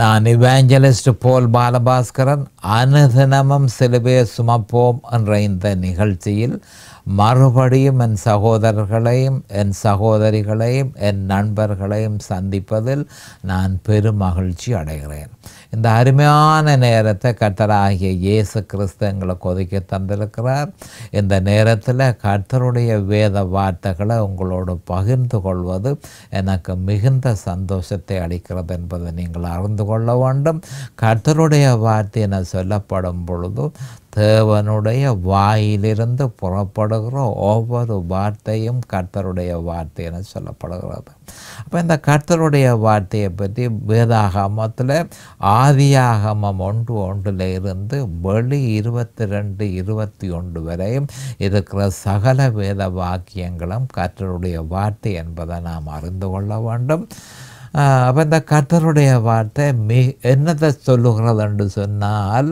நான் இவாஞ்சலிஸ்ட் போல் பாலபாஸ்கரன் அனுதினமும் சிலுவே சுமப்போம் என்ற இந்த நிகழ்ச்சியில் மறுபடியும் என் சகோதரர்களையும் என் சகோதரிகளையும் என் நண்பர்களையும் சந்திப்பதில் நான் பெரும் மகிழ்ச்சி அடைகிறேன் இந்த அருமையான நேரத்தை கர்த்தராகிய இயேசு கிறிஸ்து எங்களை கொதிக்க தந்திருக்கிறார் இந்த நேரத்தில் கர்த்தருடைய வேத வார்த்தைகளை உங்களோடு பகிர்ந்து கொள்வது எனக்கு மிகுந்த சந்தோஷத்தை அளிக்கிறது என்பதை நீங்கள் அறிந்து கொள்ள வேண்டும் கர்த்தருடைய என சொல்லப்படும் பொழுதும் தேவனுடைய வாயிலிருந்து புறப்படுகிற ஒவ்வொரு வார்த்தையும் கர்த்தருடைய வார்த்தை என சொல்லப்படுகிறது அப்போ இந்த கர்த்தருடைய வார்த்தையை பற்றி வேதாகமத்தில் ஆதியாகமம் ஒன்று ஒன்றில் இருந்து வெளி இருபத்தி ரெண்டு இருபத்தி ஒன்று வரையும் இருக்கிற சகல வேத வாக்கியங்களும் கர்த்தருடைய வார்த்தை என்பதை நாம் அறிந்து கொள்ள வேண்டும் அப்போ இந்த கர்த்தருடைய வார்த்தை மி என்னத்தை சொல்லுகிறது என்று சொன்னால்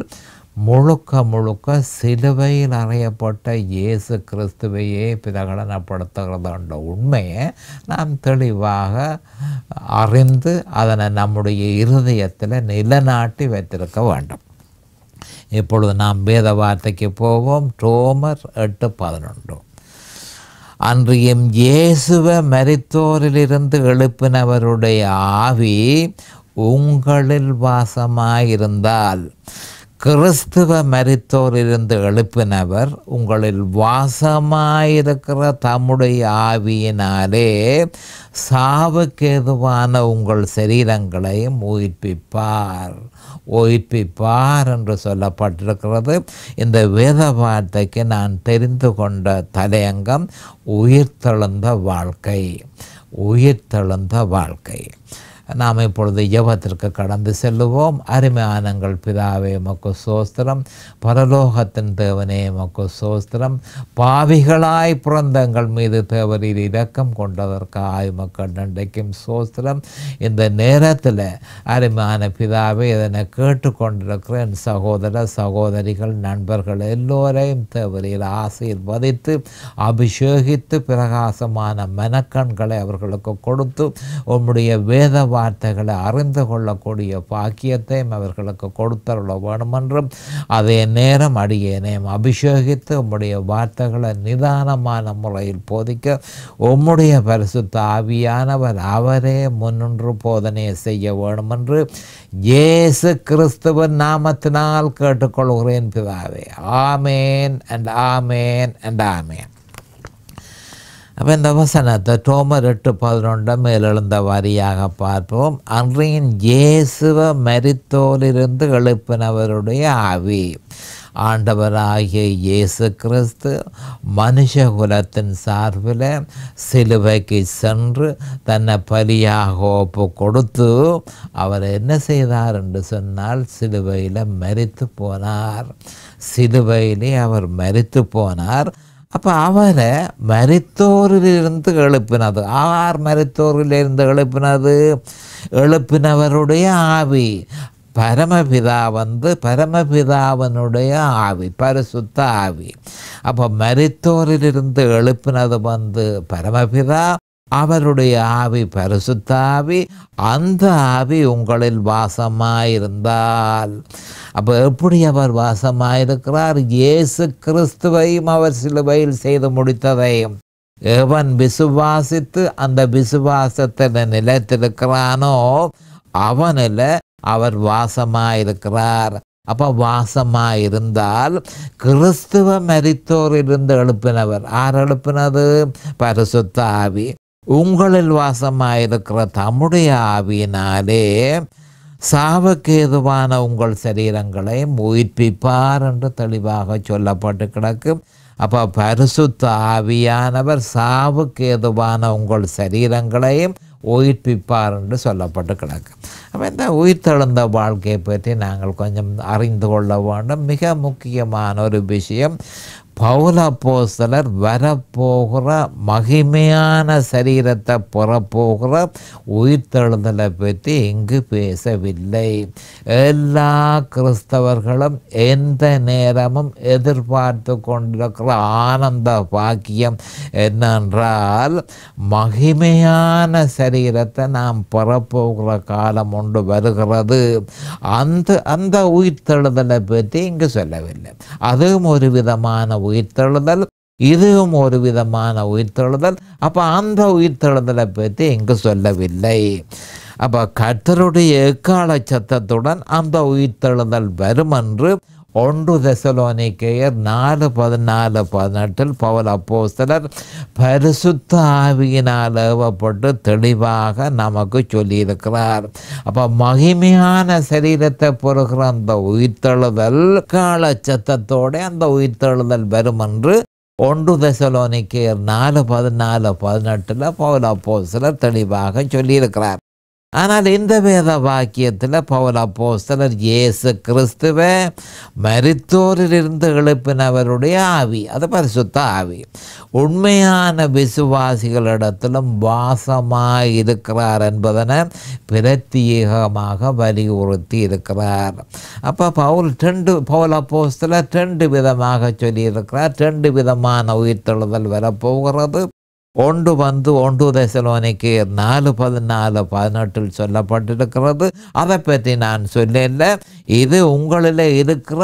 முழுக்க முழுக்க சிலுவையில் அறையப்பட்ட இயேசு கிறிஸ்துவையே பிரகடனப்படுத்துகிறது என்ற உண்மையை நாம் தெளிவாக அறிந்து அதனை நம்முடைய இருதயத்தில் நிலநாட்டி வைத்திருக்க வேண்டும் இப்பொழுது நாம் வேத வார்த்தைக்கு போவோம் டோமர் எட்டு பதினொன்று அன்று எம் இயேசுவ மரித்தோரிலிருந்து எழுப்பினவருடைய ஆவி உங்களில் வாசமாயிருந்தால் கிறிஸ்துவ மரித்தோரிலிருந்து எழுப்பினவர் உங்களில் வாசமாயிருக்கிற தம்முடைய ஆவியினாலே சாவுக்கேதுவான உங்கள் சரீரங்களையும் உயிர்ப்பிப்பார் உயிர்ப்பிப்பார் என்று சொல்லப்பட்டிருக்கிறது இந்த வேத வார்த்தைக்கு நான் தெரிந்து கொண்ட தலையங்கம் உயிர்த்தெழுந்த வாழ்க்கை உயிர்த்தெழுந்த வாழ்க்கை நாம் இப்பொழுது ஜபத்திற்கு கடந்து செல்லுவோம் அருமையானங்கள் பிதாவே மக்கு சோஸ்திரம் பரலோகத்தின் தேவனே மக்கு சோஸ்திரம் பாவிகளாய் பிறந்தங்கள் மீது தேவரில் இரக்கம் கொண்டதற்காய் மக்கள் நன்றைக்கும் சோஸ்திரம் இந்த நேரத்தில் அருமையான பிதாவே இதனை கேட்டுக்கொண்டிருக்கிறேன் சகோதர சகோதரிகள் நண்பர்கள் எல்லோரையும் தேவரீர் ஆசீர்வதித்து அபிஷேகித்து பிரகாசமான மனக்கண்களை அவர்களுக்கு கொடுத்து உம்முடைய வேதவ வார்த்தைகளை அறிந்து கொள்ளக்கூடிய பாக்கியத்தையும் அவர்களுக்கு கொடுத்தருள வேணுமென்றும் அதே நேரம் அடியேனையும் அபிஷேகித்து உம்முடைய வார்த்தைகளை நிதானமான முறையில் போதிக்க உம்முடைய பரிசுத்த ஆவியானவர் அவரே முன்னின்று போதனை செய்ய வேணுமென்று இயேசு கிறிஸ்துவன் நாமத்தினால் கேட்டுக்கொள்கிறேன் பிதாவே ஆமேன் அண்ட் ஆமேன் அண்ட் ஆமேன் அப்போ இந்த வசனத்தை ரோமர் எட்டு பதினொன்று மேலெழுந்த வரியாக பார்ப்போம் அன்றையின் ஜேசுவ மரித்தோலிருந்து எழுப்பினவருடைய ஆவி ஆண்டவராகிய இயேசு கிறிஸ்து மனுஷ குலத்தின் சார்பில் சிலுவைக்கு சென்று தன்னை பலியாக ஒப்பு கொடுத்து அவர் என்ன செய்தார் என்று சொன்னால் சிலுவையில் மறித்து போனார் சிலுவையிலே அவர் மறித்து போனார் അപ്പോൾ അവരെ മരിത്തോരിലിരുന്ന് എളുപ്പിനത് ആർ മരിത്തോറിലിരുന്ന് എളുപ്പിനത് എളുപ്പിനവരുടേ ആവി பரமபிதா வந்து பரமபிதாவனுடைய ஆவி பரிசுத்த ஆவி அப்போ மரித்தோரிலிருந்து எழுப்பினது வந்து பரமபிதா அவருடைய ஆவி பரிசுத்தாவி அந்த ஆவி உங்களில் வாசமாயிருந்தால் அப்போ எப்படி அவர் வாசமாயிருக்கிறார் இயேசு கிறிஸ்துவையும் அவர் சிலுவையில் செய்து முடித்ததையும் எவன் விசுவாசித்து அந்த விசுவாசத்தை நிலைத்திருக்கிறானோ அவனில் அவர் வாசமாயிருக்கிறார் அப்போ வாசமாயிருந்தால் கிறிஸ்துவ மரித்தோரிலிருந்து எழுப்பினவர் ஆர் எழுப்பினது பரிசுத்தாவி உங்களில் வாசமாயிருக்கிற தம்முடைய ஆவியினாலே சாவக்கேதுவான உங்கள் சரீரங்களை உயிர்ப்பிப்பார் என்று தெளிவாக சொல்லப்பட்டு கிடக்கு அப்போ பரிசுத்த ஆவியானவர் சாவுக்கேதுவான உங்கள் சரீரங்களையும் உயிர்ப்பிப்பார் என்று சொல்லப்பட்டு கிடக்கு அப்போ இந்த உயிர்த்தெழுந்த வாழ்க்கையை பற்றி நாங்கள் கொஞ்சம் அறிந்து கொள்ள வேண்டும் மிக முக்கியமான ஒரு விஷயம் பௌல போசலர் வரப்போகிற மகிமையான சரீரத்தை புறப்போகிற உயிர்த்தெழுதலை பற்றி இங்கு பேசவில்லை எல்லா கிறிஸ்தவர்களும் எந்த நேரமும் எதிர்பார்த்து கொண்டிருக்கிற ஆனந்த பாக்கியம் என்னென்றால் மகிமையான சரீரத்தை நாம் புறப்போகிற காலம் ஒன்று வருகிறது அந்த அந்த உயிர்த்தெழுதலை பற்றி இங்கு சொல்லவில்லை அதுவும் ஒரு விதமான உயிர்த்தெழுதல் இதுவும் ஒரு விதமான உயிர்த்தெழுதல் அப்போ அந்த உயிர்த்தெழுதலை பற்றி இங்கு சொல்லவில்லை அப்போ கர்த்தருடைய எக்கால சத்தத்துடன் அந்த உயிர்த்தெழுதல் வரும் என்று ஒன்று தெசலோனிக்கையர் நாலு பதினாலு பதினெட்டில் பவல் அப்போஸ்தலர் பரிசுத்த ஆவியினால் ஏவப்பட்டு தெளிவாக நமக்கு சொல்லியிருக்கிறார் அப்போ மகிமையான சரீரத்தை பொறுகிற அந்த உயிர்த்தெழுதல் கால சத்தத்தோட அந்த உயிர்த்தெழுதல் வரும் என்று ஒன்று தெசலோனிக்கையர் நாலு பதினாலு பதினெட்டில் பவுல் அப்போஸ்தலர் தெளிவாக சொல்லியிருக்கிறார் ஆனால் இந்த வேத வாக்கியத்தில் பவுல அப்போஸ்தலர் இயேசு கிறிஸ்துவ மருத்தோரிலிருந்து எழுப்பினவருடைய ஆவி அது பரிசுத்த ஆவி உண்மையான விசுவாசிகளிடத்திலும் வாசமாக இருக்கிறார் என்பதனை பிரத்யேகமாக வலியுறுத்தி இருக்கிறார் அப்போ பவுல் ரெண்டு பவுல அப்போஸ்தலர் ரெண்டு விதமாக சொல்லியிருக்கிறார் ரெண்டு விதமான உயிர்த்தெழுதல் வரப்போகிறது ஒன்று வந்து ஒன்று தசலோனிக்கு நாலு பதினாலு பதினெட்டில் சொல்லப்பட்டிருக்கிறது அதை பற்றி நான் சொல்லலை இது உங்களில் இருக்கிற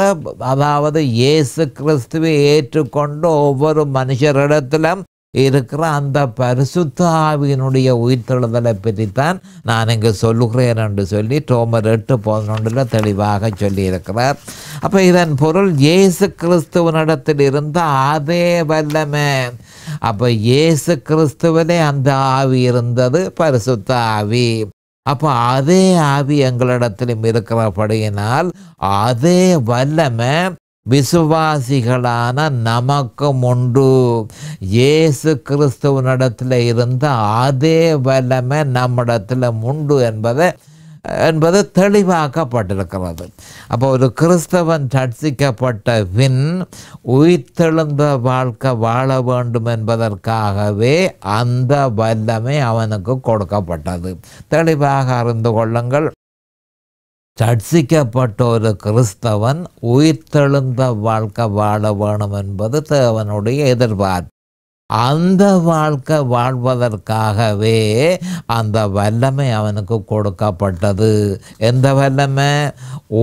அதாவது இயேசு கிறிஸ்துவை ஏற்றுக்கொண்டு ஒவ்வொரு மனுஷரிடத்திலும் இருக்கிற அந்த பரிசுத்த ஆவியினுடைய உயிர்த்தெழுதலை பற்றித்தான் நான் இங்கு சொல்லுகிறேன் என்று சொல்லி டோமர் எட்டு பதினொன்றில் தெளிவாக சொல்லியிருக்கிறார் அப்போ இதன் பொருள் இயேசு கிறிஸ்துவனிடத்தில் இருந்த அதே வல்லமே அப்போ இயேசு கிறிஸ்துவனே அந்த ஆவி இருந்தது பரிசுத்த ஆவி அப்போ அதே ஆவி எங்களிடத்திலும் இருக்கிறபடியினால் அதே வல்லமை விசுவாசிகளான நமக்கும் உண்டு கிறிஸ்துவ கிறிஸ்துவனிடத்தில் இருந்த அதே வல்லமை நம்மிடத்தில் உண்டு என்பதை என்பது தெளிவாக்கப்பட்டிருக்கிறது அப்போ ஒரு கிறிஸ்தவன் சர்ச்சிக்கப்பட்ட பின் உயிர்த்தெழுந்த வாழ்க்கை வாழ வேண்டும் என்பதற்காகவே அந்த வல்லமை அவனுக்கு கொடுக்கப்பட்டது தெளிவாக அறிந்து கொள்ளுங்கள் சட்சிக்கப்பட்ட ஒரு கிறிஸ்தவன் உயிர்த்தெழுந்த வாழ்க்கை வாழ வேணும் என்பது தேவனுடைய எதிர்பார்ப்பு அந்த வாழ்க்கை வாழ்வதற்காகவே அந்த வல்லமை அவனுக்கு கொடுக்கப்பட்டது எந்த வல்லமை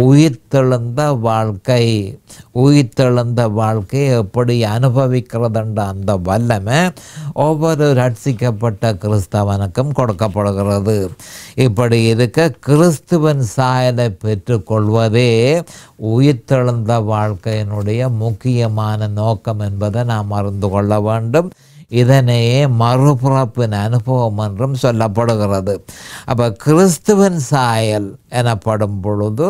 உயிர்த்தெழுந்த வாழ்க்கை உயிர்த்தெழுந்த வாழ்க்கையை எப்படி அனுபவிக்கிறதுன்ற அந்த வல்லமை ஒவ்வொரு ரட்சிக்கப்பட்ட கிறிஸ்தவனுக்கும் கொடுக்கப்படுகிறது இப்படி இருக்க கிறிஸ்துவன் சாயலை பெற்றுக்கொள்வதே உயிர்த்தெழுந்த வாழ்க்கையினுடைய முக்கியமான நோக்கம் என்பதை நாம் அறிந்து கொள்ள வேண்டும் இதனையே மறுபிறப்பின் அனுபவம் என்றும் சொல்லப்படுகிறது அப்போ கிறிஸ்துவின் சாயல் எனப்படும் பொழுது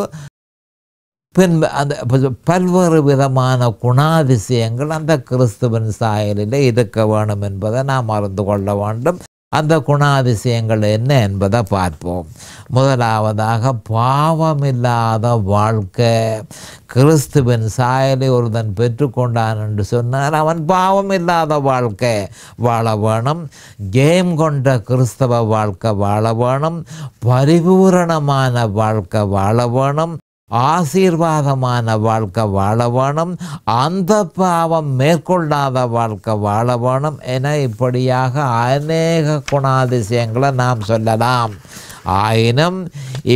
பின்பு அந்த பல்வேறு விதமான குணாதிசயங்கள் அந்த கிறிஸ்துவின் சாயலில் இருக்க வேண்டும் என்பதை நாம் அறிந்து கொள்ள வேண்டும் அந்த குணாதிசயங்கள் என்ன என்பதை பார்ப்போம் முதலாவதாக பாவமில்லாத வாழ்க்கை கிறிஸ்துவின் சாயலை ஒருதன் பெற்றுக்கொண்டான் என்று சொன்னார் அவன் பாவம் இல்லாத வாழ்க்கை வாழ வேணும் கேம் கொண்ட கிறிஸ்தவ வாழ்க்கை வாழ வேணும் பரிபூரணமான வாழ்க்கை வாழ வேணும் ஆசீர்வாதமான வாழ்க்கை வாழ வேணும் அந்த பாவம் மேற்கொள்ளாத வாழ்க்கை வாழ வேணும் என இப்படியாக அநேக குணாதிசயங்களை நாம் சொல்லலாம் ஆயினும்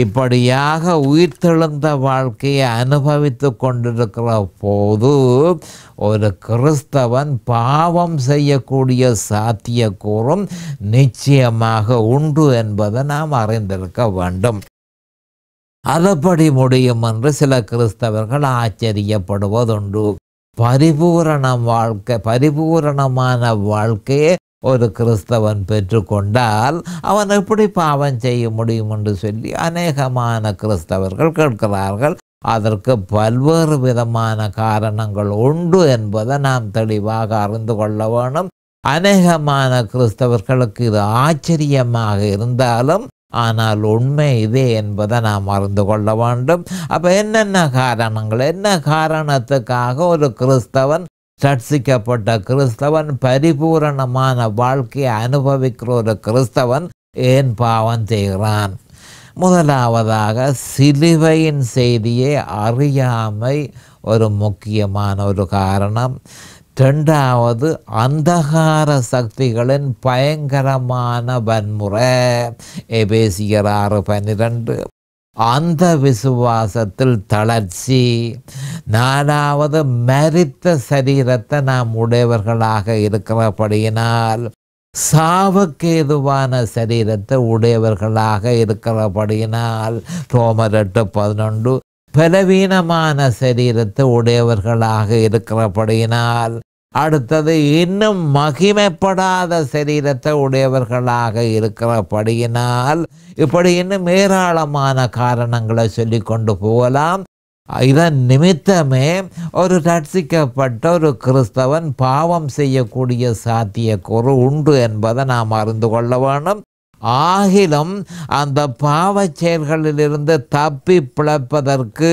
இப்படியாக உயிர்த்தெழுந்த வாழ்க்கையை அனுபவித்து கொண்டிருக்கிற போது ஒரு கிறிஸ்தவன் பாவம் செய்யக்கூடிய சாத்தியக்கூறும் நிச்சயமாக உண்டு என்பதை நாம் அறிந்திருக்க வேண்டும் அதப்படி முடியும் என்று சில கிறிஸ்தவர்கள் ஆச்சரியப்படுவதுண்டு பரிபூரணம் வாழ்க்கை பரிபூரணமான வாழ்க்கையே ஒரு கிறிஸ்தவன் பெற்றுக்கொண்டால் அவன் எப்படி பாவம் செய்ய முடியும் என்று சொல்லி அநேகமான கிறிஸ்தவர்கள் கேட்கிறார்கள் அதற்கு பல்வேறு விதமான காரணங்கள் உண்டு என்பதை நாம் தெளிவாக அறிந்து கொள்ள வேணும் அநேகமான கிறிஸ்தவர்களுக்கு இது ஆச்சரியமாக இருந்தாலும் ஆனால் உண்மை இதே என்பதை நாம் அறிந்து கொள்ள வேண்டும் அப்போ என்னென்ன காரணங்கள் என்ன காரணத்துக்காக ஒரு கிறிஸ்தவன் சர்ச்சிக்கப்பட்ட கிறிஸ்தவன் பரிபூரணமான வாழ்க்கையை அனுபவிக்கிற ஒரு கிறிஸ்தவன் ஏன் பாவம் செய்கிறான் முதலாவதாக சிலுவையின் செய்தியை அறியாமை ஒரு முக்கியமான ஒரு காரணம் ரெண்டாவது அந்தகார சக்திகளின் பயங்கரமான வன்முறை எபேசியர் ஆறு பன்னிரண்டு அந்த விசுவாசத்தில் தளர்ச்சி நாலாவது மரித்த சரீரத்தை நாம் உடையவர்களாக இருக்கிறபடியினால் சாவக்கேதுவான சரீரத்தை உடையவர்களாக இருக்கிறபடியினால் ரோமர் எட்டு பதினொன்று பலவீனமான சரீரத்தை உடையவர்களாக இருக்கிறபடியினால் அடுத்தது இன்னும் மகிமைப்படாத சரீரத்தை உடையவர்களாக இருக்கிறபடியினால் இப்படி இன்னும் ஏராளமான காரணங்களை சொல்லி கொண்டு போகலாம் இதன் நிமித்தமே ஒரு ரட்சிக்கப்பட்ட ஒரு கிறிஸ்தவன் பாவம் செய்யக்கூடிய சாத்தியக்கூறு உண்டு என்பதை நாம் அறிந்து கொள்ள வேண்டும் ஆகிலும் அந்த செயல்களில் செயல்களிலிருந்து தப்பி பிழைப்பதற்கு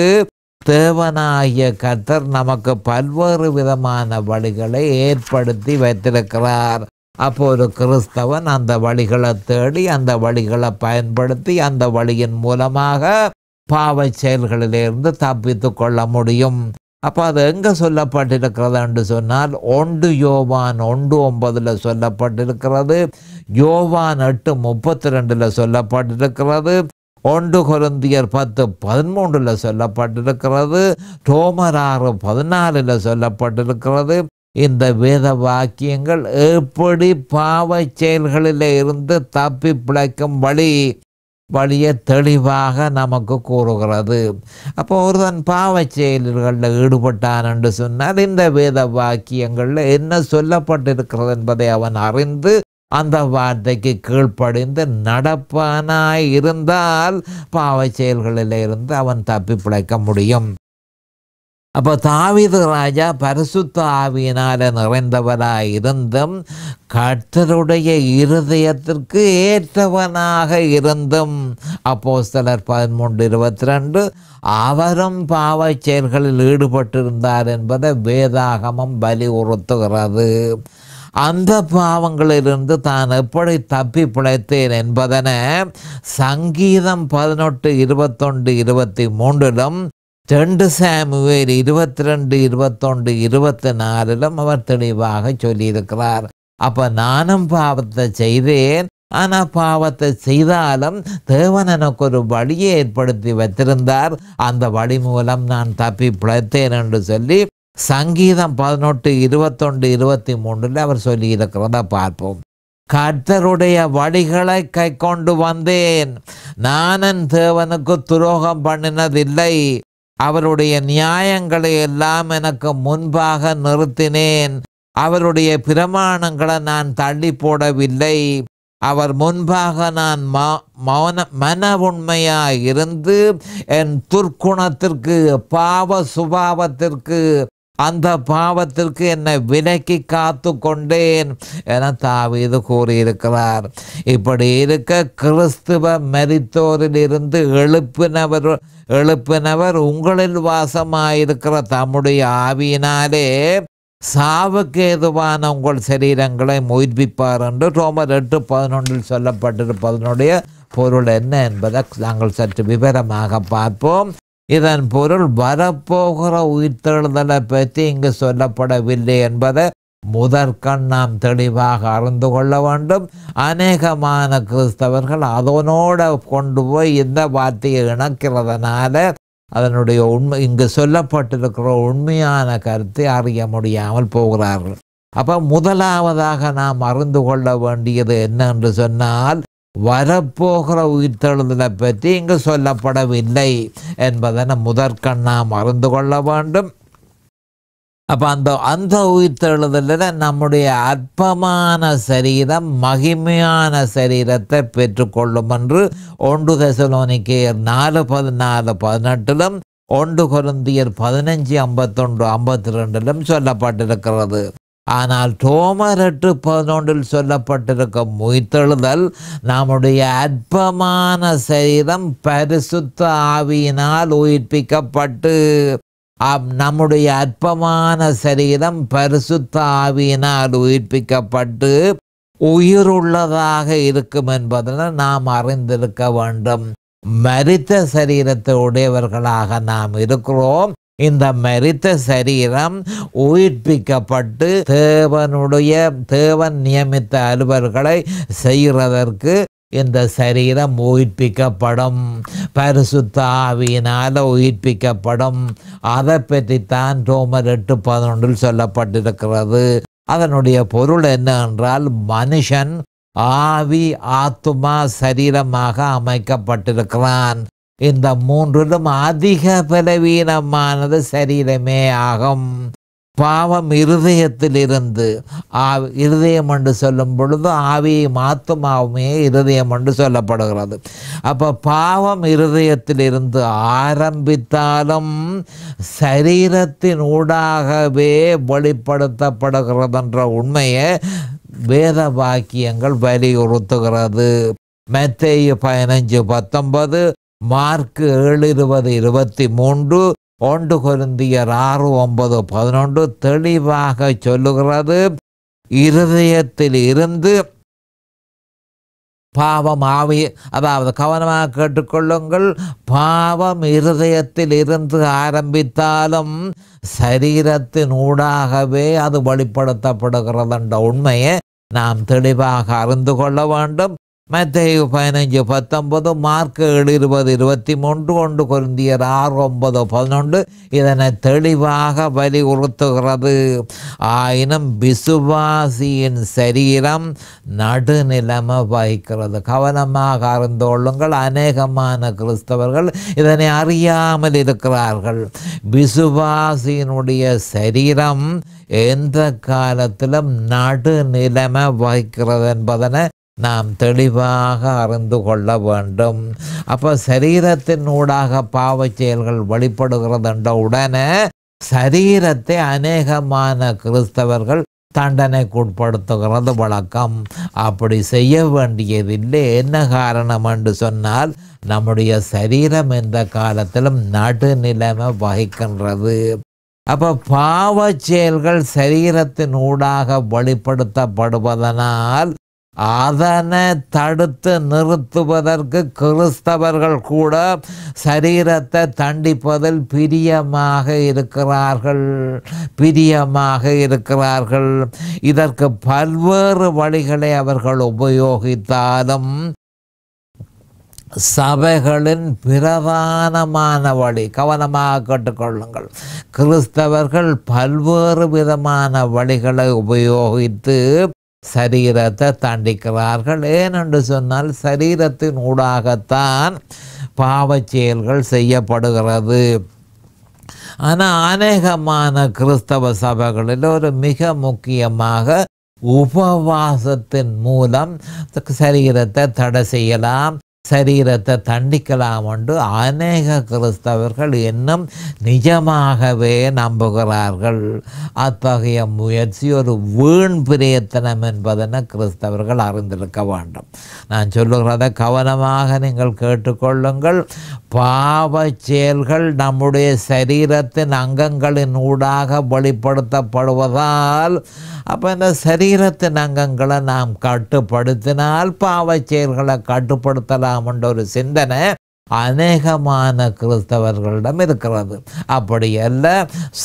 தேவனாகிய கத்தர் நமக்கு பல்வேறு விதமான வழிகளை ஏற்படுத்தி வைத்திருக்கிறார் அப்போ ஒரு கிறிஸ்தவன் அந்த வழிகளை தேடி அந்த வழிகளை பயன்படுத்தி அந்த வழியின் மூலமாக பாவ செயல்களிலிருந்து தப்பித்து கொள்ள முடியும் அப்போ அது எங்கே சொல்லப்பட்டிருக்கிறது என்று சொன்னால் ஒன்று யோவான் ஒன்று ஒன்பதில் சொல்லப்பட்டிருக்கிறது யோவான் எட்டு முப்பத்தி ரெண்டில் சொல்லப்பட்டிருக்கிறது ஒன்று குருந்தியர் பத்து பதிமூன்றில் சொல்லப்பட்டிருக்கிறது ரோமர் ஆறு பதினாலில் சொல்லப்பட்டிருக்கிறது இந்த வேத வாக்கியங்கள் எப்படி பாவ செயல்களில் இருந்து தப்பி பிழைக்கும் வழி வழியை தெளிவாக நமக்கு கூறுகிறது அப்போ ஒருவன் பாவ செயல்களில் ஈடுபட்டான் என்று சொன்னால் இந்த வேத வாக்கியங்களில் என்ன சொல்லப்பட்டிருக்கிறது என்பதை அவன் அறிந்து அந்த வார்த்தைக்கு கீழ்ப்படிந்து நடப்பானாய் இருந்தால் பாவ செயல்களில் இருந்து அவன் தப்பி பிழைக்க முடியும் அப்போ தாவிது ராஜா பரிசுத்த ஆவியினால் நிறைந்தவராக இருந்தும் கர்த்தருடைய இருதயத்திற்கு ஏற்றவனாக இருந்தும் அப்போ சிலர் பதிமூன்று இருபத்தி ரெண்டு அவரும் பாவ செயல்களில் ஈடுபட்டிருந்தார் என்பதை வேதாகமம் வலியுறுத்துகிறது அந்த பாவங்களிலிருந்து தான் எப்படி தப்பி பிழைத்தேன் என்பதன சங்கீதம் பதினெட்டு இருபத்தொன்று இருபத்தி மூன்றிலும் ரெண்டு சாமுவேல் இருபத்தி ரெண்டு இருபத்தொன்று இருபத்தி நாலிலும் அவர் தெளிவாக சொல்லியிருக்கிறார் அப்போ நானும் பாவத்தை செய்தேன் ஆனால் பாவத்தை செய்தாலும் தேவன் எனக்கு ஒரு வழியை ஏற்படுத்தி வைத்திருந்தார் அந்த வழி மூலம் நான் தப்பி பிழைத்தேன் என்று சொல்லி சங்கீதம் பதினெட்டு இருபத்தொன்று இருபத்தி மூன்றில் அவர் இருக்கிறத பார்ப்போம் கர்த்தருடைய வழிகளை கை கொண்டு வந்தேன் நானன் தேவனுக்கு துரோகம் பண்ணினதில்லை அவருடைய நியாயங்களை எல்லாம் எனக்கு முன்பாக நிறுத்தினேன் அவருடைய பிரமாணங்களை நான் தள்ளி போடவில்லை அவர் முன்பாக நான் மௌன மன உண்மையாக இருந்து என் துர்க்குணத்திற்கு பாவ சுபாவத்திற்கு அந்த பாவத்திற்கு என்னை விலக்கி காத்து கொண்டேன் என தாவீது கூறியிருக்கிறார் இப்படி இருக்க கிறிஸ்துவ மரித்தோரிலிருந்து எழுப்பினவர் எழுப்பினவர் உங்களில் வாசமாயிருக்கிற தம்முடைய ஆவியினாலே சாவுக்கு ஏதுவான உங்கள் சரீரங்களை முயற்சிப்பார் என்று ரோமர் எட்டு பதினொன்றில் சொல்லப்பட்டிருப்பதனுடைய பொருள் என்ன என்பதை நாங்கள் சற்று விவரமாக பார்ப்போம் இதன் பொருள் வரப்போகிற உயிர்த்தெழுதலை பற்றி இங்கு சொல்லப்படவில்லை என்பதை முதற்கண் நாம் தெளிவாக அறிந்து கொள்ள வேண்டும் அநேகமான கிறிஸ்தவர்கள் அதனோட கொண்டு போய் இந்த வார்த்தையை இணக்கிறதுனால அதனுடைய உண்மை இங்கு சொல்லப்பட்டிருக்கிற உண்மையான கருத்தை அறிய முடியாமல் போகிறார்கள் அப்போ முதலாவதாக நாம் அறிந்து கொள்ள வேண்டியது என்னென்று சொன்னால் வரப்போகிற உயிர்த்தெழுதலை பற்றி இங்கு சொல்லப்படவில்லை என்பதனை முதற்கண் நாம் அறிந்து கொள்ள வேண்டும் அப்போ அந்த அந்த உயிர்த்தெழுதலில் நம்முடைய அற்பமான சரீரம் மகிமையான சரீரத்தை பெற்றுக்கொள்ளும் என்று ஒன்று தசலோனிக்கையர் நாலு பதினாலு பதினெட்டிலும் ஒன்று குருந்தியர் பதினஞ்சு ஐம்பத்தொன்று ஐம்பத்தி ரெண்டிலும் சொல்லப்பட்டிருக்கிறது ஆனால் ரோமர் எட்டு பதினொன்றில் சொல்லப்பட்டிருக்கும் மொய்த்தெழுதல் நம்முடைய அற்பமான சரீரம் பரிசுத்த ஆவியினால் உயிர்ப்பிக்கப்பட்டு நம்முடைய அற்பமான சரீரம் பரிசுத்த ஆவியினால் உயிர்ப்பிக்கப்பட்டு உயிருள்ளதாக இருக்கும் என்பதனை நாம் அறிந்திருக்க வேண்டும் மரித்த சரீரத்தை உடையவர்களாக நாம் இருக்கிறோம் இந்த மரித்த சரீரம் உயிர்ப்பிக்கப்பட்டு தேவனுடைய தேவன் நியமித்த அலுவல்களை செய்கிறதற்கு இந்த சரீரம் உயிர்ப்பிக்கப்படும் பரிசுத்த ஆவியினால் உயிர்ப்பிக்கப்படும் அதை பற்றித்தான் ரோமர் எட்டு பதினொன்றில் சொல்லப்பட்டிருக்கிறது அதனுடைய பொருள் என்ன என்றால் மனுஷன் ஆவி ஆத்துமா சரீரமாக அமைக்கப்பட்டிருக்கிறான் இந்த மூன்றிலும் அதிக பலவீனமானது சரீரமே ஆகும் பாவம் இருதயத்திலிருந்து ஆவி இருதயம் என்று சொல்லும் பொழுது ஆவியை மாத்துமாவுமே இருதயம் என்று சொல்லப்படுகிறது அப்போ பாவம் இருதயத்திலிருந்து ஆரம்பித்தாலும் சரீரத்தின் ஊடாகவே வெளிப்படுத்தப்படுகிறது என்ற உண்மையை வேத வாக்கியங்கள் வலியுறுத்துகிறது மெத்தேயு பதினஞ்சு பத்தொன்பது மார்க் ஏழு இருபது இருபத்தி மூன்று ஒன்று கொருந்தியர் ஆறு ஒன்பது பதினொன்று தெளிவாக சொல்லுகிறது இருதயத்தில் இருந்து பாவம் ஆவி அதாவது கவனமாக கேட்டுக்கொள்ளுங்கள் பாவம் இருதயத்தில் இருந்து ஆரம்பித்தாலும் சரீரத்தின் ஊடாகவே அது வெளிப்படுத்தப்படுகிறது என்ற உண்மையை நாம் தெளிவாக அறிந்து கொள்ள வேண்டும் மத்தேயு பதினஞ்சு பத்தொன்பது மார்க் இருபது இருபத்தி மூன்று ஒன்று குருந்தியர் ஆறு ஒன்பது பதினொன்று இதனை தெளிவாக வலியுறுத்துகிறது ஆயினும் விசுவாசியின் சரீரம் நடுநிலைமை வகிக்கிறது கவனமாக அறிந்து கொள்ளுங்கள் அநேகமான கிறிஸ்தவர்கள் இதனை அறியாமல் இருக்கிறார்கள் விசுவாசியினுடைய சரீரம் எந்த காலத்திலும் நடுநிலைமை வகிக்கிறது என்பதனை நாம் தெளிவாக அறிந்து கொள்ள வேண்டும் அப்போ சரீரத்தினூடாக பாவ செயல்கள் வெளிப்படுகிறது என்ற உடனே சரீரத்தை அநேகமான கிறிஸ்தவர்கள் தண்டனைக்குட்படுத்துகிறது வழக்கம் அப்படி செய்ய வேண்டியதில்லை என்ன காரணம் என்று சொன்னால் நம்முடைய சரீரம் எந்த காலத்திலும் நடுநிலைமை வகிக்கின்றது அப்போ பாவ செயல்கள் சரீரத்தின் ஊடாக வழிப்படுத்தப்படுவதனால் அதனை தடுத்து நிறுத்துவதற்கு கிறிஸ்தவர்கள் கூட சரீரத்தை தண்டிப்பதில் பிரியமாக இருக்கிறார்கள் பிரியமாக இருக்கிறார்கள் இதற்கு பல்வேறு வழிகளை அவர்கள் உபயோகித்தாலும் சபைகளின் பிரதானமான வழி கவனமாக கேட்டுக்கொள்ளுங்கள் கிறிஸ்தவர்கள் பல்வேறு விதமான வழிகளை உபயோகித்து சரீரத்தை தண்டிக்கிறார்கள் ஏனென்று சொன்னால் சரீரத்தின் ஊடாகத்தான் பாவச்செயல்கள் செயல்கள் செய்யப்படுகிறது ஆனால் அநேகமான கிறிஸ்தவ சபைகளில் ஒரு மிக முக்கியமாக உபவாசத்தின் மூலம் சரீரத்தை தடை செய்யலாம் சரீரத்தை தண்டிக்கலாம் என்று அநேக கிறிஸ்தவர்கள் இன்னும் நிஜமாகவே நம்புகிறார்கள் அத்தகைய முயற்சி ஒரு வீண் பிரயத்தனம் என்பதென கிறிஸ்தவர்கள் அறிந்திருக்க வேண்டும் நான் சொல்லுகிறத கவனமாக நீங்கள் கேட்டுக்கொள்ளுங்கள் பாவ செயல்கள் நம்முடைய சரீரத்தின் அங்கங்களின் ஊடாக வெளிப்படுத்தப்படுவதால் அப்போ இந்த சரீரத்தின் அங்கங்களை நாம் கட்டுப்படுத்தினால் பாவ செயல்களை கட்டுப்படுத்தலாம் என்ற ஒரு சிந்தனை அநேகமான கிறிஸ்தவர்களிடம் இருக்கிறது அப்படியல்ல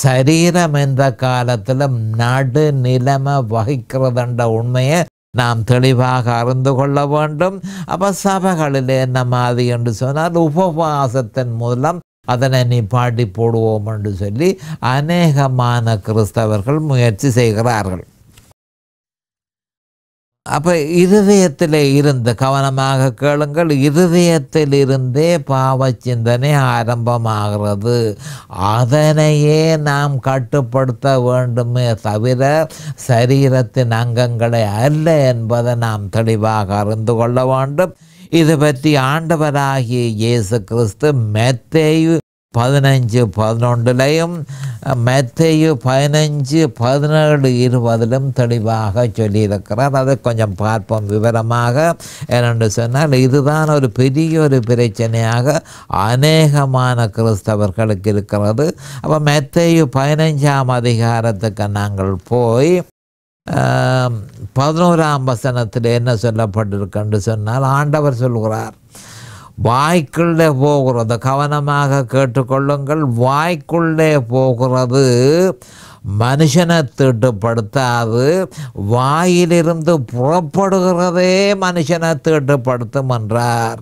சரீரம் எந்த காலத்திலும் நடு நிலைமை என்ற உண்மையை நாம் தெளிவாக அறிந்து கொள்ள வேண்டும் அப்போ சபைகளிலே என்ன மாதிரி என்று சொன்னால் உபவாசத்தின் மூலம் அதனை நீ பாட்டி போடுவோம் என்று சொல்லி அநேகமான கிறிஸ்தவர்கள் முயற்சி செய்கிறார்கள் அப்போ இருதயத்தில் இருந்து கவனமாக கேளுங்கள் இருதயத்தில் இருந்தே பாவ சிந்தனை ஆரம்பமாகிறது அதனையே நாம் கட்டுப்படுத்த வேண்டுமே தவிர சரீரத்தின் அங்கங்களை அல்ல என்பதை நாம் தெளிவாக அறிந்து கொள்ள வேண்டும் இது பற்றி ஆண்டவராகிய இயேசு கிறிஸ்து மெத்தேயு பதினஞ்சு பதினொன்றுலையும் மெத்தையு பதினஞ்சு பதினேழு இருபதிலும் தெளிவாக சொல்லியிருக்கிறார் அதை கொஞ்சம் பார்ப்போம் விவரமாக என்னென்று சொன்னால் இதுதான் ஒரு பெரிய ஒரு பிரச்சனையாக அநேகமான கிறிஸ்தவர்களுக்கு இருக்கிறது அப்போ மெத்தையு பதினஞ்சாம் அதிகாரத்துக்கு நாங்கள் போய் பதினோராம் வசனத்தில் என்ன என்று சொன்னால் ஆண்டவர் சொல்கிறார் வாய்க்குள்ளே போகிறது கவனமாக கேட்டுக்கொள்ளுங்கள் வாய்க்குள்ளே போகிறது மனுஷனை தீட்டுப்படுத்தாது வாயிலிருந்து புறப்படுகிறதே மனுஷனை தீட்டுப்படுத்தும் என்றார்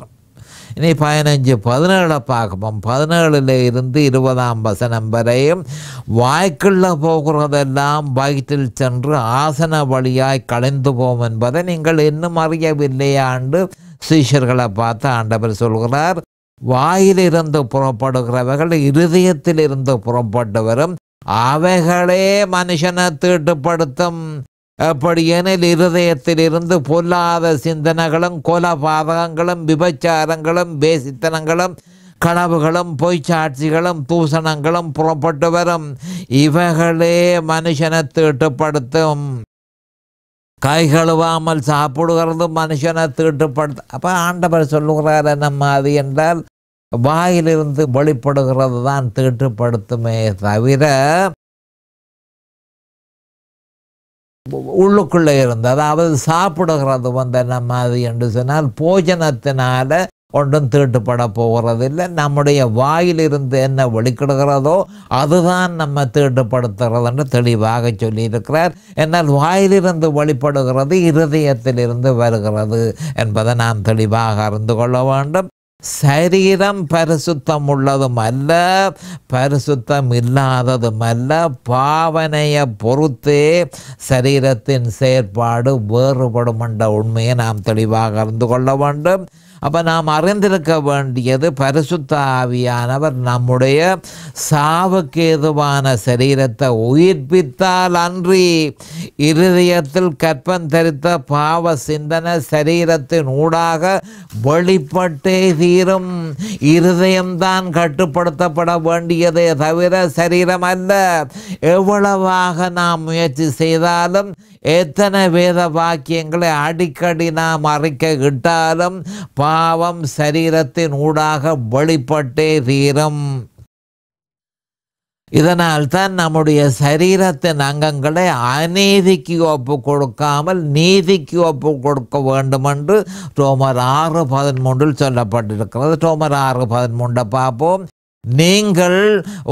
இனி பதினஞ்சு பதினேழை பார்க்கப்போம் பதினேழில் இருந்து இருபதாம் வசனம் வரையும் வாய்க்குள்ள போகிறதெல்லாம் வயிற்றில் சென்று ஆசன வழியாய் கலைந்து போம் என்பதை நீங்கள் இன்னும் அறியவில்லையாண்டு சீஷர்களை பார்த்து ஆண்டவர் சொல்கிறார் வாயிலிருந்து புறப்படுகிறவர்கள் இருதயத்திலிருந்து புறப்பட்டு வரும் அவைகளே மனுஷனை தீட்டுப்படுத்தும் அப்படியெனில் இருதயத்திலிருந்து பொல்லாத சிந்தனைகளும் கொலபாதகங்களும் விபச்சாரங்களும் பேசித்தனங்களும் கனவுகளும் பொய்ச்சாட்சிகளும் தூசணங்களும் புறப்பட்டு வரும் இவைகளே மனுஷனை தீட்டுப்படுத்தும் கை கழுவாமல் சாப்பிடுகிறது மனுஷனை தீட்டுப்படுத்த அப்போ ஆண்டவர் சொல்லுகிறார் நம்ம அது என்றால் வாயிலிருந்து வெளிப்படுகிறது தான் தீட்டுப்படுத்துமே தவிர உள்ளுக்குள்ளே இருந்து அதாவது சாப்பிடுகிறது வந்து நம்ம அது என்று சொன்னால் போஜனத்தினால ஒன்றும் தீட்டுப்பட போகிறதில்லை நம்முடைய வாயிலிருந்து என்ன வெளிக்கிடுகிறதோ அதுதான் நம்ம தீட்டுப்படுத்துகிறது என்று தெளிவாக சொல்லியிருக்கிறார் என்னால் வாயிலிருந்து வெளிப்படுகிறது இருதயத்திலிருந்து வருகிறது என்பதை நாம் தெளிவாக அறிந்து கொள்ள வேண்டும் சரீரம் பரிசுத்தம் உள்ளதும் அல்ல பரிசுத்தம் இல்லாததும் அல்ல பாவனையை பொறுத்தே சரீரத்தின் செயற்பாடு வேறுபடும் என்ற உண்மையை நாம் தெளிவாக அறிந்து கொள்ள வேண்டும் அப்போ நாம் அறிந்திருக்க வேண்டியது பரிசுத்த ஆவியானவர் நம்முடைய சாவுக்கேதுவான சரீரத்தை உயிர்ப்பித்தால் அன்றி இருதயத்தில் கற்பம் தரித்த பாவ சிந்தன சரீரத்தின் ஊடாக வெளிப்பட்டே தீரும் இருதயம்தான் கட்டுப்படுத்தப்பட வேண்டியதே தவிர சரீரம் அல்ல எவ்வளவாக நாம் முயற்சி செய்தாலும் எத்தனை வேத வாக்கியங்களை அடிக்கடி நாம் அறிக்க இட்டாலும் பா பாவம் சரீரத்தின் ஊடாக வெளிப்பட்டே தீரும் இதனால் தான் நம்முடைய சரீரத்தின் அங்கங்களை அநீதிக்கு ஒப்பு கொடுக்காமல் நீதிக்கு ஒப்பு கொடுக்க வேண்டும் என்று ரோமர் ஆறு பதிமூன்றில் சொல்லப்பட்டிருக்கிறது ரோமர் ஆறு பதிமூன்றை பார்ப்போம் நீங்கள்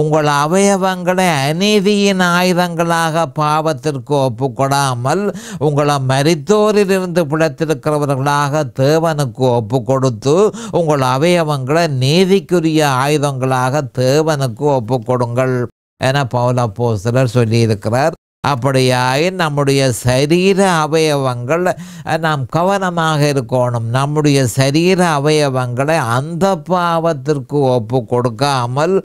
உங்கள் அவயவங்களை அநீதியின் ஆயுதங்களாக பாவத்திற்கு ஒப்புக்கொடாமல் உங்களை மரித்தோரிலிருந்து பிழைத்திருக்கிறவர்களாக தேவனுக்கு ஒப்பு கொடுத்து உங்கள் அவயவங்களை நீதிக்குரிய ஆயுதங்களாக தேவனுக்கு ஒப்புக்கொடுங்கள் என பௌலப்போ சிலர் சொல்லியிருக்கிறார் அப்படியாய் நம்முடைய சரீர அவயவங்கள் நாம் கவனமாக இருக்கணும் நம்முடைய சரீர அவயவங்களை அந்த பாவத்திற்கு ஒப்பு கொடுக்காமல்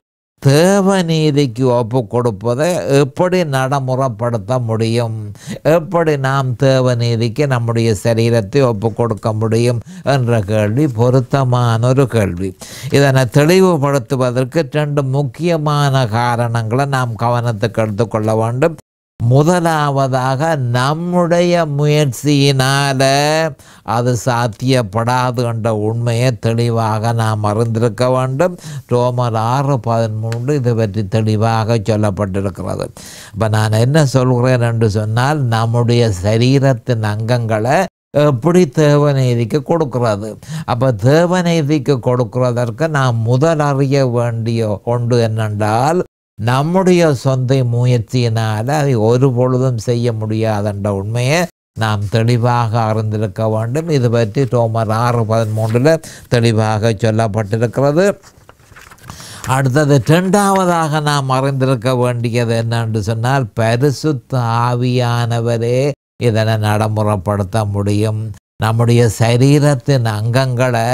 தேவநீதிக்கு ஒப்பு கொடுப்பதை எப்படி நடைமுறைப்படுத்த முடியும் எப்படி நாம் தேவநீதிக்கு நம்முடைய சரீரத்தை ஒப்பு கொடுக்க முடியும் என்ற கேள்வி பொருத்தமான ஒரு கேள்வி இதனை தெளிவுபடுத்துவதற்கு ரெண்டு முக்கியமான காரணங்களை நாம் கவனத்துக்கு எடுத்துக்கொள்ள வேண்டும் முதலாவதாக நம்முடைய முயற்சியினால் அது சாத்தியப்படாது என்ற உண்மையை தெளிவாக நாம் அறிந்திருக்க வேண்டும் ரோமர் ஆறு பதிமூன்று இதை பற்றி தெளிவாக சொல்லப்பட்டிருக்கிறது இப்போ நான் என்ன சொல்கிறேன் என்று சொன்னால் நம்முடைய சரீரத்தின் அங்கங்களை எப்படி தேவநீதிக்கு கொடுக்கிறது அப்போ தேவநீதிக்கு கொடுக்கிறதற்கு நாம் முதல் அறிய வேண்டிய ஒன்று என்னென்றால் நம்முடைய சொந்த முயற்சியினால் அதை ஒரு பொழுதும் செய்ய முடியாதென்ற உண்மையை நாம் தெளிவாக அறிந்திருக்க வேண்டும் இது பற்றி டோமர் ஆறு பதிமூன்றில் தெளிவாக சொல்லப்பட்டிருக்கிறது அடுத்தது ரெண்டாவதாக நாம் அறிந்திருக்க வேண்டியது என்னென்று சொன்னால் பரிசுத்த ஆவியானவரே இதனை நடைமுறைப்படுத்த முடியும் நம்முடைய சரீரத்தின் அங்கங்களை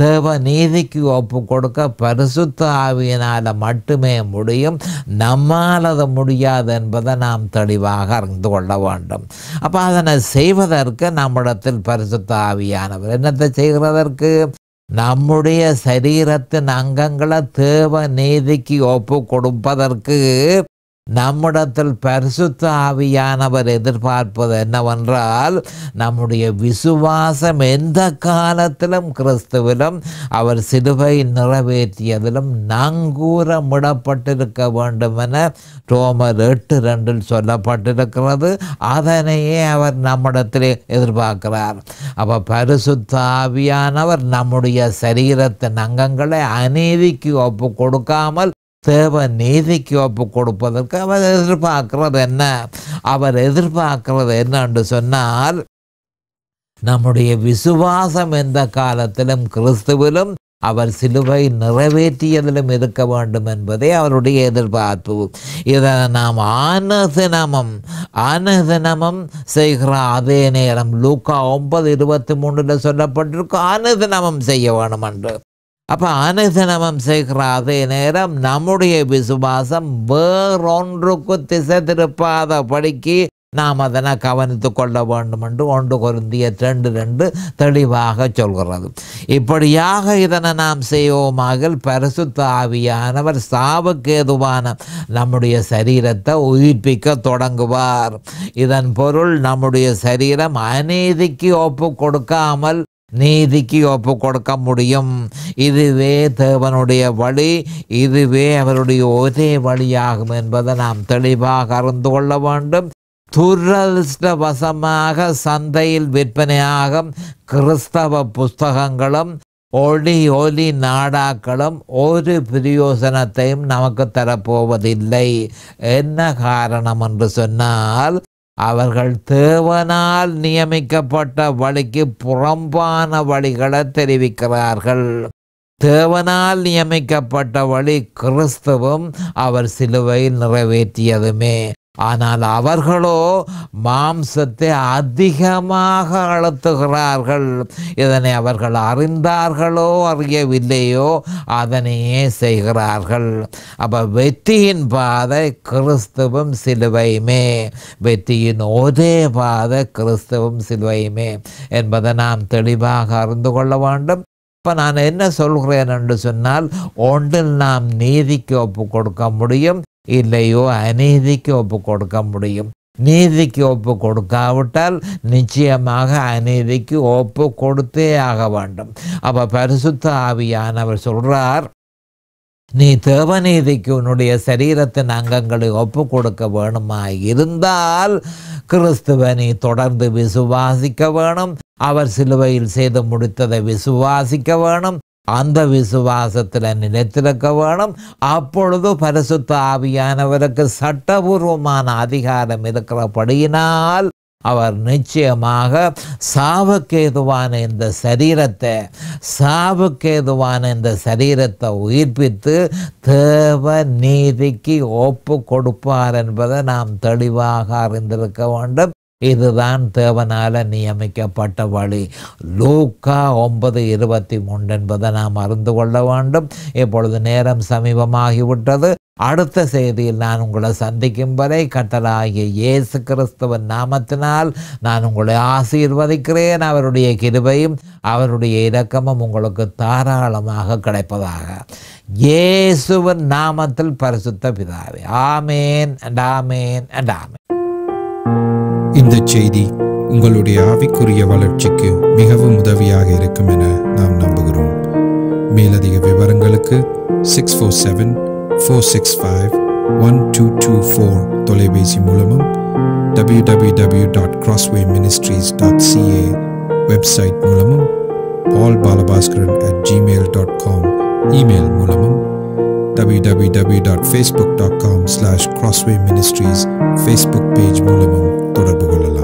தேவ நீதிக்கு ஒப்பு கொடுக்க பரிசுத்த ஆவியினால் மட்டுமே முடியும் நம்மால் அது முடியாது என்பதை நாம் தெளிவாக அறிந்து கொள்ள வேண்டும் அப்போ அதனை செய்வதற்கு நம்மிடத்தில் பரிசுத்த ஆவியானவர் என்னத்தை செய்கிறதற்கு நம்முடைய சரீரத்தின் அங்கங்களை தேவ நீதிக்கு ஒப்பு கொடுப்பதற்கு நம்மிடத்தில் பரிசுத்த ஆவியானவர் எதிர்பார்ப்பது என்னவென்றால் நம்முடைய விசுவாசம் எந்த காலத்திலும் கிறிஸ்துவிலும் அவர் சிலுவை நிறைவேற்றியதிலும் நங்கூரமிடப்பட்டிருக்க வேண்டும் என ரோமர் எட்டு ரெண்டில் சொல்லப்பட்டிருக்கிறது அதனையே அவர் நம்மிடத்தில் எதிர்பார்க்கிறார் அப்போ பரிசுத்த ஆவியானவர் நம்முடைய சரீரத்தின் அங்கங்களை அநீதிக்கு ஒப்பு கொடுக்காமல் தேவ நீதிக்கு ஒப்பு கொடுப்பதற்கு அவர் எதிர்பார்க்கிறது என்ன அவர் எதிர்பார்க்கிறது என்னன்னு சொன்னால் நம்முடைய விசுவாசம் எந்த காலத்திலும் கிறிஸ்துவிலும் அவர் சிலுவை நிறைவேற்றியதிலும் இருக்க வேண்டும் என்பதே அவருடைய எதிர்பார்ப்பு இதை நாம் ஆனதினமும் ஆனதினமும் செய்கிற அதே நேரம் லூக்கா ஒன்பது இருபத்தி மூன்றில் சொல்லப்பட்டிருக்கும் ஆனதினமும் செய்ய வேணும் என்று அப்போ அனுசனமம் செய்கிற அதே நேரம் நம்முடைய விசுவாசம் வேறொன்றுக்கு திசை திருப்பாத படிக்கு நாம் அதனை கவனித்து கொள்ள வேண்டும் என்று ஒன்று குருந்திய ரெண்டு ரெண்டு தெளிவாக சொல்கிறது இப்படியாக இதனை நாம் செய்வோமாக பரிசுத்த ஆவியானவர் சாவுக்கேதுவான நம்முடைய சரீரத்தை உயிர்ப்பிக்க தொடங்குவார் இதன் பொருள் நம்முடைய சரீரம் அநீதிக்கு ஒப்பு கொடுக்காமல் நீதிக்கு ஒப்பு கொடுக்க முடியும் இதுவே தேவனுடைய வழி இதுவே அவருடைய ஒரே வழியாகும் என்பதை நாம் தெளிவாக அறிந்து கொள்ள வேண்டும் துரதிருஷ்டவசமாக சந்தையில் விற்பனையாகும் கிறிஸ்தவ புஸ்தகங்களும் ஒளி ஒலி நாடாக்களும் ஒரு பிரயோசனத்தையும் நமக்கு தரப்போவதில்லை என்ன காரணம் என்று சொன்னால் அவர்கள் தேவனால் நியமிக்கப்பட்ட வழிக்கு புறம்பான வழிகளை தெரிவிக்கிறார்கள் தேவனால் நியமிக்கப்பட்ட வழி கிறிஸ்துவும் அவர் சிலுவையில் நிறைவேற்றியதுமே ஆனால் அவர்களோ மாம்சத்தை அதிகமாக அழுத்துகிறார்கள் இதனை அவர்கள் அறிந்தார்களோ அறியவில்லையோ அதனையே செய்கிறார்கள் அப்போ வெற்றியின் பாதை கிறிஸ்துவும் சிலுவையுமே வெற்றியின் ஒரே பாதை கிறிஸ்துவும் சிலுவையுமே என்பதை நாம் தெளிவாக அறிந்து கொள்ள வேண்டும் இப்போ நான் என்ன சொல்கிறேன் என்று சொன்னால் ஒன்றில் நாம் நீதிக்கு ஒப்பு கொடுக்க முடியும் இல்லையோ அநீதிக்கு ஒப்பு கொடுக்க முடியும் நீதிக்கு ஒப்பு கொடுக்காவிட்டால் நிச்சயமாக அநீதிக்கு ஒப்பு கொடுத்தே ஆக வேண்டும் அப்போ பரிசுத்த ஆவியானவர் சொல்கிறார் நீ தேவநீதிக்கு உன்னுடைய சரீரத்தின் அங்கங்களை ஒப்பு கொடுக்க வேணுமா இருந்தால் கிறிஸ்துவனை தொடர்ந்து விசுவாசிக்க வேணும் அவர் சிலுவையில் செய்து முடித்ததை விசுவாசிக்க வேணும் அந்த விசுவாசத்தில் நிலைத்திருக்க வேணும் அப்பொழுது பரிசுத்த ஆவியானவருக்கு சட்டபூர்வமான அதிகாரம் இருக்கிறபடியினால் அவர் நிச்சயமாக சாவுக்கேதுவான இந்த சரீரத்தை சாவுக்கேதுவான இந்த சரீரத்தை உயிர்ப்பித்து தேவ நீதிக்கு ஒப்பு கொடுப்பார் என்பதை நாம் தெளிவாக அறிந்திருக்க வேண்டும் இதுதான் தேவனால் நியமிக்கப்பட்ட வழி லூக்கா ஒன்பது இருபத்தி மூன்று என்பதை நாம் அறிந்து கொள்ள வேண்டும் இப்பொழுது நேரம் சமீபமாகிவிட்டது அடுத்த செய்தியில் நான் உங்களை சந்திக்கும் வரை கட்டளாகிய இயேசு கிறிஸ்துவன் நாமத்தினால் நான் உங்களை ஆசீர்வதிக்கிறேன் அவருடைய கிருபையும் அவருடைய இரக்கமும் உங்களுக்கு தாராளமாக கிடைப்பதாக இயேசுவின் நாமத்தில் பரிசுத்த பிதாவே ஆமேன் அண்ட் ஆமேன் அண்ட் ஆமேன் இந்த செய்தி உங்களுடைய ஆவிக்குரிய வளர்ச்சிக்கு மிகவும் உதவியாக இருக்கும் என நாம் நம்புகிறோம் மேலதிக விவரங்களுக்கு six four seven four six five one two two four தொலைபேசி மூலமும் W W W dot Crossway Ministries dot CA website மூலமும் Paul Balabhaskaran at Gmail dot com email மூலமும் dot dot Facebook com slash Crossway Ministries Facebook page மூலமும் doctora la